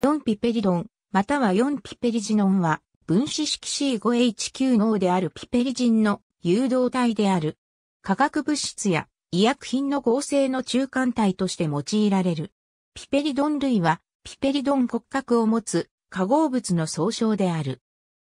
4ピペリドン、または4ピペリジノンは、分子式 C5H9 脳であるピペリジンの誘導体である。化学物質や医薬品の合成の中間体として用いられる。ピペリドン類は、ピペリドン骨格を持つ化合物の総称である。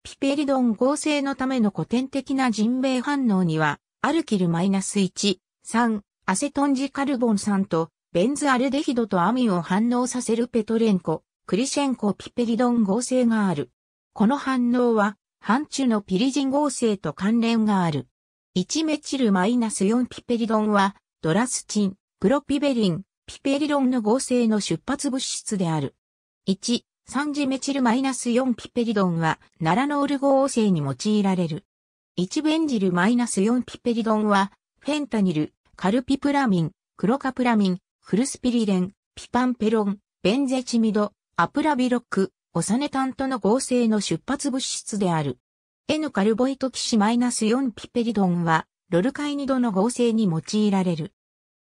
ピペリドン合成のための古典的な人命反応には、アルキル -1、3、アセトンジカルボン酸と、ベンズアルデヒドとアミンを反応させるペトレンコ、クリシェンコピペリドン合成がある。この反応は、反中のピリジン合成と関連がある。1メチルマイナス -4 ピペリドンは、ドラスチン、クロピベリン、ピペリドンの合成の出発物質である。1、3ジメチルマイナス -4 ピペリドンは、ナラノール合成に用いられる。1ベンジルマイナス -4 ピペリドンは、フェンタニル、カルピプラミン、クロカプラミン、フルスピリレン、ピパンペロン、ベンゼチミド、アプラビロック、オサネタンとの合成の出発物質である。N カルボイトナス -4 ピペリドンは、ロルカイニドの合成に用いられる。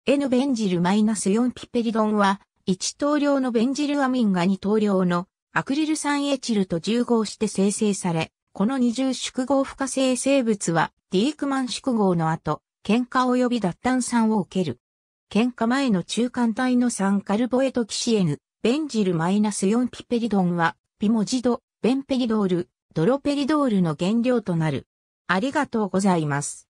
N ベンジル -4 ピペリドンは、1等量のベンジルアミンが2等量のアクリル酸エチルと重合して生成され、この二重縮合不可性生物は、ディークマン縮合の後、喧嘩及び脱炭酸を受ける。喧嘩前の中間体の酸カルボエトキシエヌ、ベンジル -4 ピペリドンは、ピモジド、ベンペリドール、ドロペリドールの原料となる。ありがとうございます。